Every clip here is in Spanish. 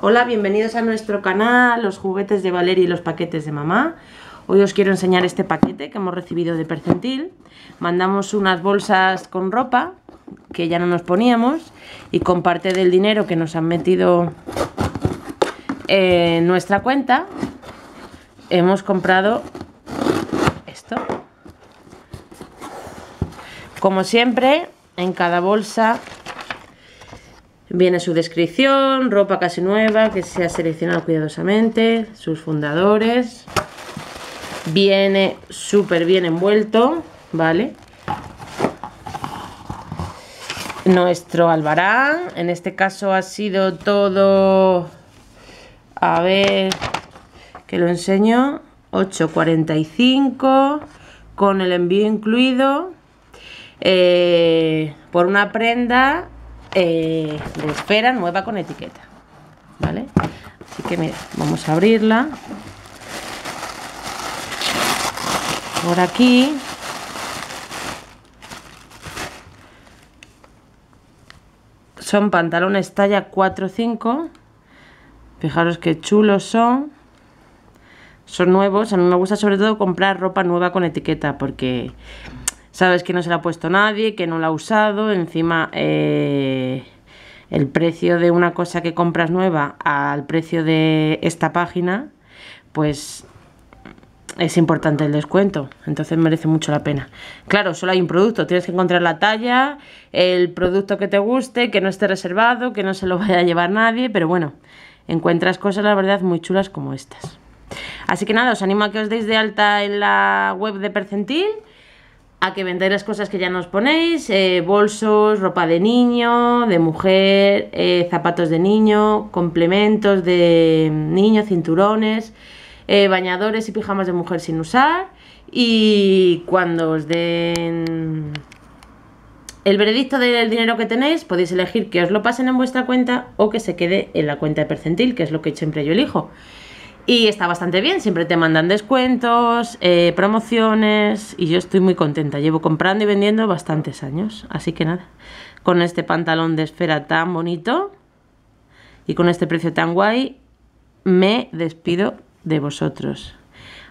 Hola, bienvenidos a nuestro canal, los juguetes de Valeria y los paquetes de mamá. Hoy os quiero enseñar este paquete que hemos recibido de Percentil. Mandamos unas bolsas con ropa que ya no nos poníamos y con parte del dinero que nos han metido en nuestra cuenta hemos comprado esto. Como siempre, en cada bolsa Viene su descripción, ropa casi nueva que se ha seleccionado cuidadosamente, sus fundadores. Viene súper bien envuelto, ¿vale? Nuestro albarán, en este caso ha sido todo, a ver, que lo enseño, 8.45 con el envío incluido eh, por una prenda eh, de espera nueva con etiqueta. ¿Vale? Así que mira, vamos a abrirla. Por aquí. Son pantalones talla 4-5. Fijaros qué chulos son. Son nuevos. A mí me gusta sobre todo comprar ropa nueva con etiqueta porque sabes que no se la ha puesto nadie, que no la ha usado, encima eh, el precio de una cosa que compras nueva al precio de esta página, pues es importante el descuento, entonces merece mucho la pena. Claro, solo hay un producto, tienes que encontrar la talla, el producto que te guste, que no esté reservado, que no se lo vaya a llevar nadie, pero bueno, encuentras cosas la verdad muy chulas como estas. Así que nada, os animo a que os deis de alta en la web de Percentil a que vendáis las cosas que ya nos ponéis, eh, bolsos, ropa de niño, de mujer, eh, zapatos de niño, complementos de niño, cinturones, eh, bañadores y pijamas de mujer sin usar. Y cuando os den el veredicto del dinero que tenéis, podéis elegir que os lo pasen en vuestra cuenta o que se quede en la cuenta de percentil, que es lo que siempre yo elijo. Y está bastante bien, siempre te mandan descuentos, eh, promociones y yo estoy muy contenta. Llevo comprando y vendiendo bastantes años, así que nada. Con este pantalón de esfera tan bonito y con este precio tan guay, me despido de vosotros.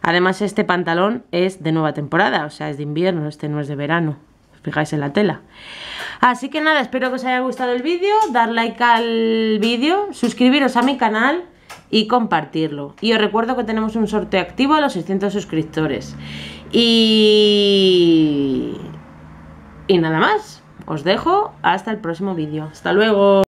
Además este pantalón es de nueva temporada, o sea, es de invierno, este no es de verano. fijáis en la tela. Así que nada, espero que os haya gustado el vídeo, dar like al vídeo, suscribiros a mi canal y compartirlo. Y os recuerdo que tenemos un sorteo activo a los 600 suscriptores. Y... Y nada más. Os dejo hasta el próximo vídeo. Hasta luego.